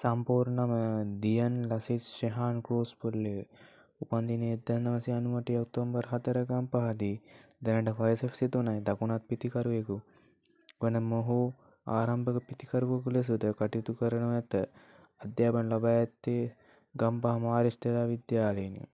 සම්පූර්ණම දියන් ලසිත් ශෙහාන් ක්‍රෝස් පුල්ලය උපන්දිනේ එත්තැන් නවසි අනුවට ඔක්තෝම්බර් හතරකම් පහදී දැනට වයස සිතුනයි දකුණත් පිතිකරුවෙකු වන මොහු ආරම්භක පිතිකරුවකු ලෙසුද කටයුතු කරනු ඇත අධ්‍යාපන ලබා ඇත්තේ ගම්පහ මාර්ෂ්ඨලා විද්‍යාලයනි